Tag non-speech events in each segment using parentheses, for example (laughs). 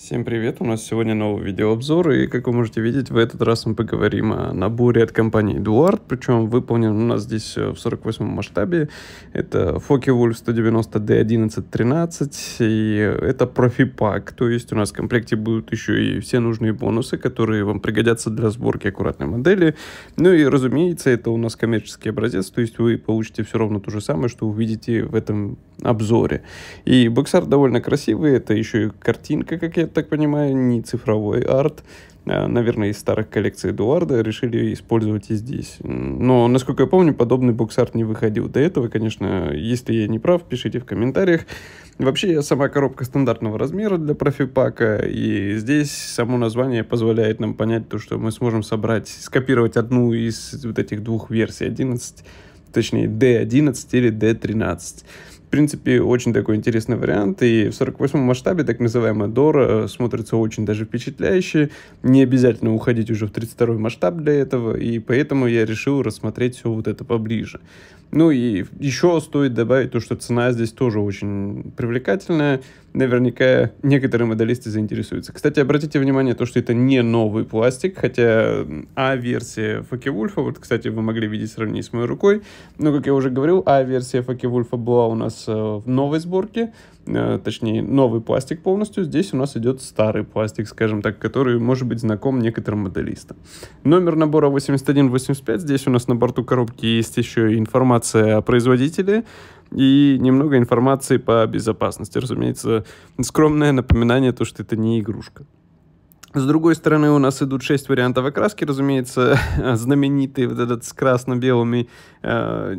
Всем привет, у нас сегодня новый видеообзор, и как вы можете видеть, в этот раз мы поговорим о наборе от компании Эдуард, причем выполнен у нас здесь э, в 48 масштабе, это Focke-Wulf 190D1113, и это профи пак, то есть у нас в комплекте будут еще и все нужные бонусы, которые вам пригодятся для сборки аккуратной модели, ну и разумеется, это у нас коммерческий образец, то есть вы получите все равно то же самое, что увидите в этом обзоре. И боксар довольно красивый, это еще и картинка, как я так понимаю, не цифровой арт. Э, наверное, из старых коллекций Эдуарда решили использовать и здесь. Но, насколько я помню, подобный бокс-арт не выходил до этого. Конечно, если я не прав, пишите в комментариях. Вообще, сама коробка стандартного размера для профи пака, и здесь само название позволяет нам понять то, что мы сможем собрать, скопировать одну из вот этих двух версий 11, точнее D11 или D13 в принципе, очень такой интересный вариант, и в 48-м масштабе так называемая Дора э, смотрится очень даже впечатляюще, не обязательно уходить уже в 32-й масштаб для этого, и поэтому я решил рассмотреть все вот это поближе. Ну и еще стоит добавить то, что цена здесь тоже очень привлекательная, наверняка некоторые моделисты заинтересуются. Кстати, обратите внимание то, что это не новый пластик, хотя А-версия вульфа вот, кстати, вы могли видеть сравнение с моей рукой, но, как я уже говорил, А-версия вульфа была у нас нас э, в новой сборке, э, точнее, новый пластик полностью. Здесь у нас идет старый пластик, скажем так, который может быть знаком некоторым моделистам. Номер набора 8185. Здесь у нас на борту коробки есть еще информация о производителе и немного информации по безопасности. Разумеется, скромное напоминание, то, что это не игрушка. С другой стороны, у нас идут шесть вариантов окраски, разумеется, (laughs) знаменитый вот этот с красно-белыми э,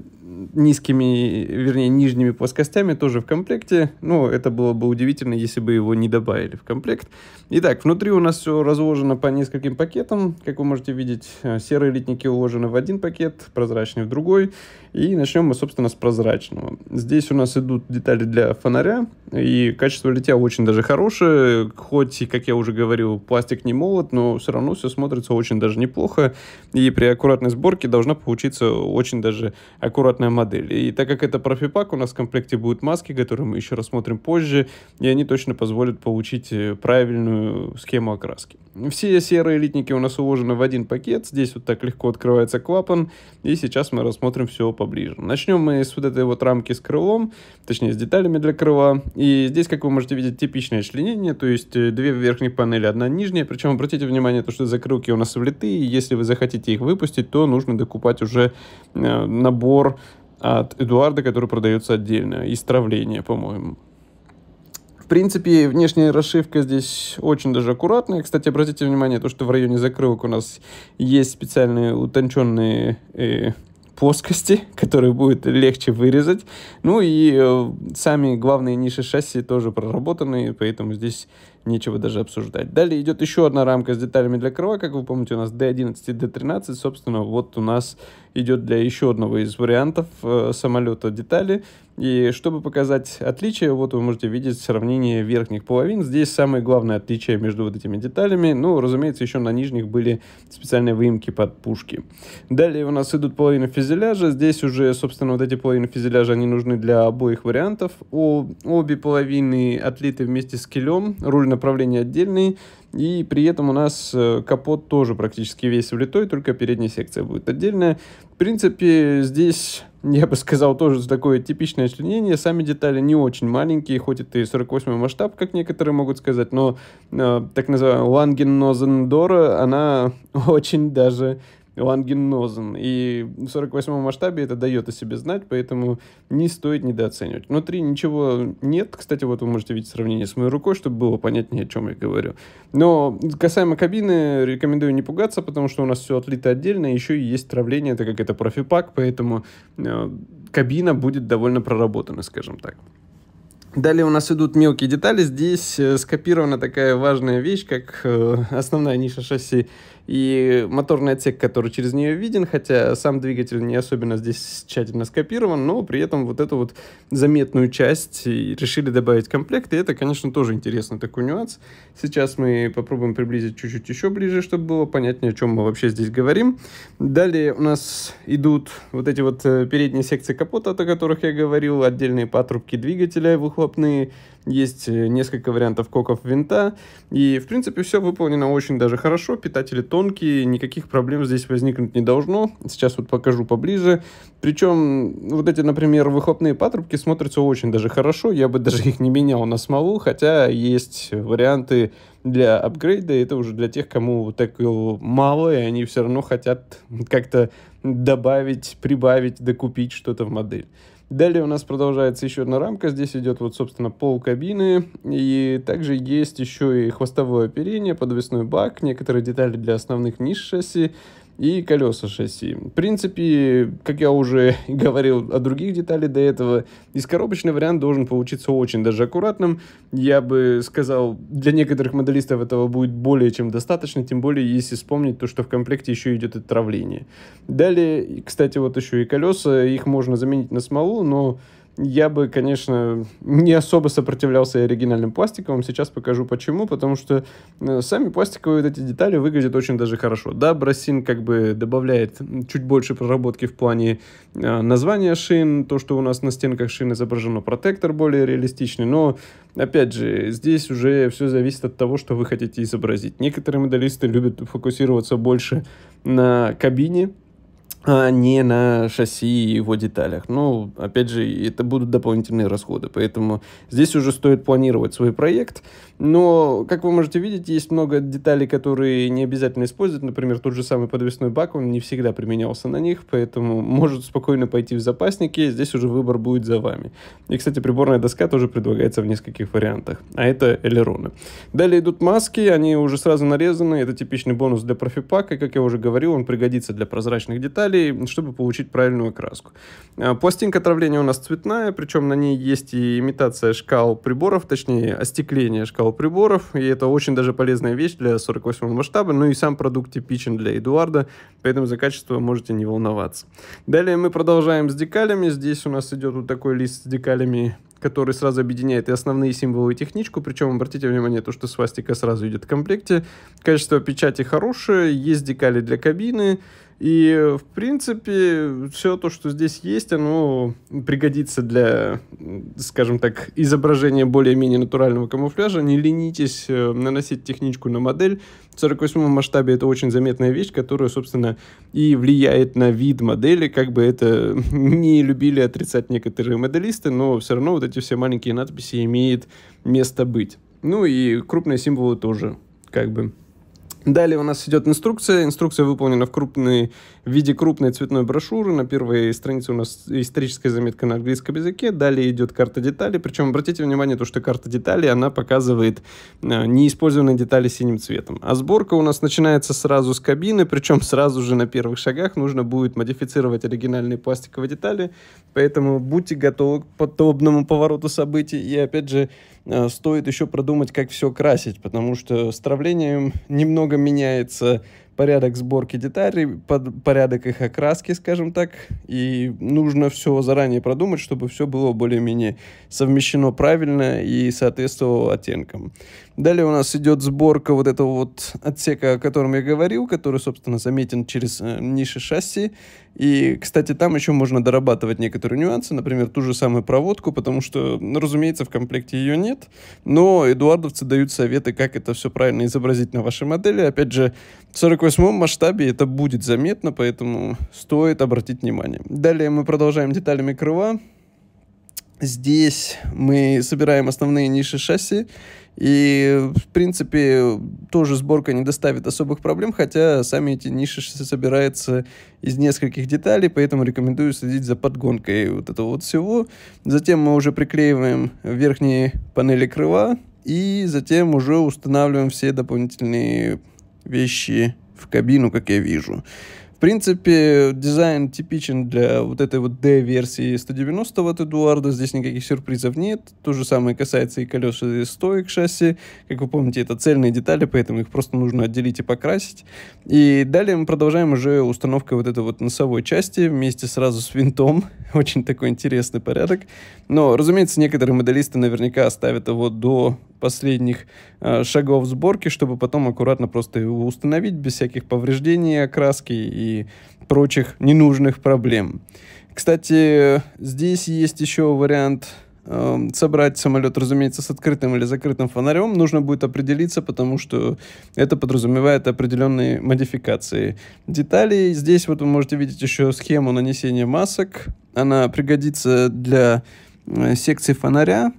низкими, вернее, нижними плоскостями тоже в комплекте. Ну, это было бы удивительно, если бы его не добавили в комплект. Итак, внутри у нас все разложено по нескольким пакетам. Как вы можете видеть, э, серые литники уложены в один пакет, прозрачный в другой. И начнем мы, собственно, с прозрачного. Здесь у нас идут детали для фонаря, и качество литья очень даже хорошее, хоть, как я уже говорил, пластик пластик не молод, но все равно все смотрится очень даже неплохо, и при аккуратной сборке должна получиться очень даже аккуратная модель. И так как это профипак, у нас в комплекте будут маски, которые мы еще рассмотрим позже, и они точно позволят получить э, правильную схему окраски. Все серые литники у нас уложены в один пакет. Здесь вот так легко открывается клапан. И сейчас мы рассмотрим все поближе. Начнем мы с вот этой вот рамки с крылом, точнее с деталями для крыла. И здесь, как вы можете видеть, типичное членение, то есть э, две верхних панели, одна нижняя. Причем обратите внимание, то, что закрылки у нас влитые. Если вы захотите их выпустить, то нужно докупать уже э, набор от Эдуарда, который продается отдельно, из травления, по-моему принципе, внешняя расшивка здесь очень даже аккуратная. Кстати, обратите внимание, то, что в районе закрылок у нас есть специальные утонченные э, плоскости, (laughs) которые будет легче вырезать. Ну и э, сами главные ниши шасси тоже проработаны, поэтому здесь нечего даже обсуждать. Далее идет еще одна рамка с деталями для крыла. Как вы помните, у нас D11 и D13. Собственно, вот у нас идет для еще одного из вариантов э, самолета детали. И чтобы показать отличие, вот вы можете видеть сравнение верхних половин. Здесь самое главное отличие между вот этими деталями. Ну, разумеется, еще на нижних были специальные выемки под пушки. Далее у нас идут половины фюзеляжа. Здесь уже, собственно, вот эти половины фюзеляжа, они нужны для обоих вариантов. О, обе половины отлиты вместе с килем. Руль направления отдельный. И при этом у нас э, капот тоже практически весь влитой, только передняя секция будет отдельная. В принципе, здесь, (laughs) я бы сказал, тоже такое типичное членение. Сами детали не очень маленькие, хоть это и 48 масштаб, как некоторые могут сказать, но э, так называемая Лангеннозендора, она (laughs) очень даже лангенозен. И в 48-м масштабе это дает о себе знать, поэтому не стоит недооценивать. Внутри ничего нет. Кстати, вот вы можете видеть сравнение с моей рукой, чтобы было понятнее, о чем я говорю. Но касаемо кабины, рекомендую не пугаться, потому что у нас все отлито отдельно, еще и есть травление, так как это профипак, поэтому э, кабина будет довольно проработана, скажем так. Далее у нас идут мелкие детали. Здесь э, скопирована такая важная вещь, как э, основная ниша шасси и моторный отсек, который через нее виден, хотя сам двигатель не особенно здесь тщательно скопирован, но при этом вот эту вот заметную часть решили добавить комплект, и это, конечно, тоже интересный такой нюанс. Сейчас мы попробуем приблизить чуть-чуть еще ближе, чтобы было понятнее, о чем мы вообще здесь говорим. Далее у нас идут вот эти вот э, передние секции капота, о которых я говорил, отдельные патрубки двигателя выхлопные, есть э, несколько вариантов коков винта, и, в принципе, все выполнено очень даже хорошо, питатели тонкие, никаких проблем здесь возникнуть не должно, сейчас вот покажу поближе, причем вот эти, например, выхлопные патрубки смотрятся очень даже хорошо, я бы (laughs) даже их не менял на смолу, хотя есть варианты для апгрейда, это уже для тех, кому так мало, и они все равно хотят как-то добавить, прибавить, докупить что-то в модель. Далее у нас продолжается еще одна рамка. Здесь идет вот, собственно, пол кабины. И также есть еще и хвостовое оперение, подвесной бак, некоторые детали для основных ниш шасси и колеса шасси. В принципе, как я уже (laughs) говорил о других деталях до этого, из коробочный вариант должен получиться очень даже аккуратным. Я бы сказал, для некоторых моделистов этого будет более чем достаточно, тем более если вспомнить то, что в комплекте еще идет отравление. Далее, кстати, вот еще и колеса, их можно заменить на смолу, но я бы, конечно, не особо сопротивлялся оригинальным пластиковым. Сейчас покажу почему, потому что э, сами пластиковые вот эти детали выглядят очень даже хорошо. Да, Брасин как бы добавляет чуть больше проработки в плане э, названия шин, то, что у нас на стенках шин изображено, протектор более реалистичный, но, опять же, здесь уже все зависит от того, что вы хотите изобразить. Некоторые моделисты любят фокусироваться больше на кабине, а не на шасси и его деталях. Ну, опять же, это будут дополнительные расходы, поэтому здесь уже стоит планировать свой проект. Но, как вы можете видеть, есть много деталей, которые не обязательно использовать. Например, тот же самый подвесной бак, он не всегда применялся на них, поэтому может спокойно пойти в запасники, здесь уже выбор будет за вами. И, кстати, приборная доска тоже предлагается в нескольких вариантах, а это элероны. Далее идут маски, они уже сразу нарезаны, это типичный бонус для профипака, как я уже говорил, он пригодится для прозрачных деталей, калорий, чтобы получить правильную краску. А, пластинка отравления у нас цветная, причем на ней есть и имитация шкал приборов, точнее остекление шкал приборов, и это очень даже полезная вещь для 48 масштаба, ну и сам продукт типичен для Эдуарда, поэтому за качество можете не волноваться. Далее мы продолжаем с декалями, здесь у нас идет вот такой лист с декалями который сразу объединяет и основные символы, и техничку. Причем, обратите внимание, то, что свастика сразу идет в комплекте. Качество печати хорошее, есть декали для кабины, и, в принципе, все то, что здесь есть, оно пригодится для, скажем так, изображения более-менее натурального камуфляжа. Не ленитесь э, наносить техничку на модель. В 48 масштабе это очень заметная вещь, которая, собственно, и влияет на вид модели. Как бы это (laughs) не любили отрицать некоторые моделисты, но все равно вот эти все маленькие надписи имеют место быть. Ну и крупные символы тоже, как бы. Далее у нас идет инструкция. Инструкция выполнена в, крупной, в виде крупной цветной брошюры. На первой странице у нас историческая заметка на английском языке. Далее идет карта деталей. Причем обратите внимание, то, что карта деталей, она показывает э, неиспользованные детали синим цветом. А сборка у нас начинается сразу с кабины. Причем сразу же на первых шагах нужно будет модифицировать оригинальные пластиковые детали. Поэтому будьте готовы к подобному повороту событий. И опять же, Э, стоит еще продумать, как все красить, потому что с травлением немного меняется порядок сборки деталей, под порядок их окраски, скажем так. И нужно все заранее продумать, чтобы все было более-менее совмещено правильно и соответствовало оттенкам. Далее у нас идет сборка вот этого вот отсека, о котором я говорил, который, собственно, заметен через э, ниши шасси. И, кстати, там еще можно дорабатывать некоторые нюансы, например, ту же самую проводку, потому что, ну, разумеется, в комплекте ее нет, но эдуардовцы дают советы, как это все правильно изобразить на вашей модели. Опять же, 48 восьмом масштабе это будет заметно, поэтому стоит обратить внимание. Далее мы продолжаем деталями крыла. Здесь мы собираем основные ниши шасси, и, в принципе, тоже сборка не доставит особых проблем, хотя сами эти ниши шасси собираются из нескольких деталей, поэтому рекомендую следить за подгонкой вот этого вот всего. Затем мы уже приклеиваем верхние панели крыла, и затем уже устанавливаем все дополнительные вещи в кабину, как я вижу. В принципе, дизайн типичен для вот этой вот D-версии 190 от Эдуарда, здесь никаких сюрпризов нет. То же самое касается и колес и стоек шасси. Как вы помните, это цельные детали, поэтому их просто нужно отделить и покрасить. И далее мы продолжаем уже установкой вот этой вот носовой части вместе сразу с винтом. (laughs) Очень такой интересный порядок. Но, разумеется, некоторые моделисты наверняка оставят его до последних э, шагов сборки, чтобы потом аккуратно просто его установить без всяких повреждений окраски и прочих ненужных проблем. Кстати, здесь есть еще вариант эм, собрать самолет, разумеется, с открытым или закрытым фонарем, нужно будет определиться, потому что это подразумевает определенные модификации деталей. Здесь вот вы можете видеть еще схему нанесения масок. Она пригодится для э, секции фонаря,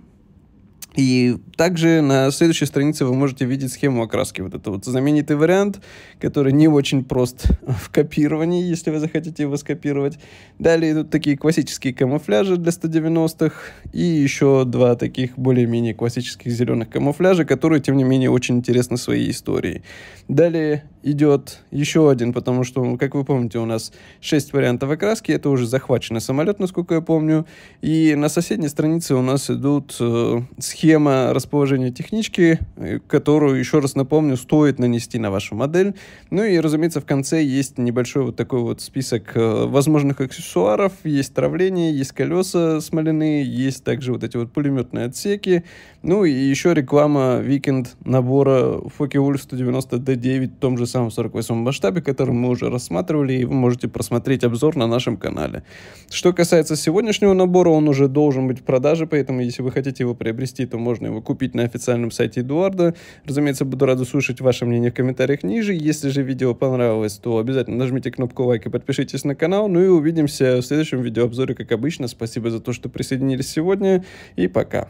и также на следующей странице вы можете видеть схему окраски. Вот это вот знаменитый вариант, который не очень прост в копировании, если вы захотите его скопировать. Далее идут такие классические камуфляжи для 190-х и еще два таких более-менее классических зеленых камуфляжа, которые, тем не менее, очень интересны своей историей. Далее идет еще один, потому что, как вы помните, у нас 6 вариантов окраски. Это уже захваченный самолет, насколько я помню. И на соседней странице у нас идут э, схемы схема расположения технички, э, которую, еще раз напомню, стоит нанести на вашу модель. Ну и, разумеется, в конце есть небольшой вот такой вот список э, возможных аксессуаров. Есть травление, есть колеса смоляные, есть также вот эти вот пулеметные отсеки, ну и еще реклама Викенд набора Фокиуль 190D9 в том же самом 48 масштабе, который мы уже рассматривали, и вы можете просмотреть обзор на нашем канале. Что касается сегодняшнего набора, он уже должен быть в продаже, поэтому если вы хотите его приобрести, то можно его купить на официальном сайте Эдуарда. Разумеется, буду рад услышать ваше мнение в комментариях ниже. Если же видео понравилось, то обязательно нажмите кнопку лайк и подпишитесь на канал. Ну и увидимся в следующем видеообзоре, как обычно. Спасибо за то, что присоединились сегодня, и пока.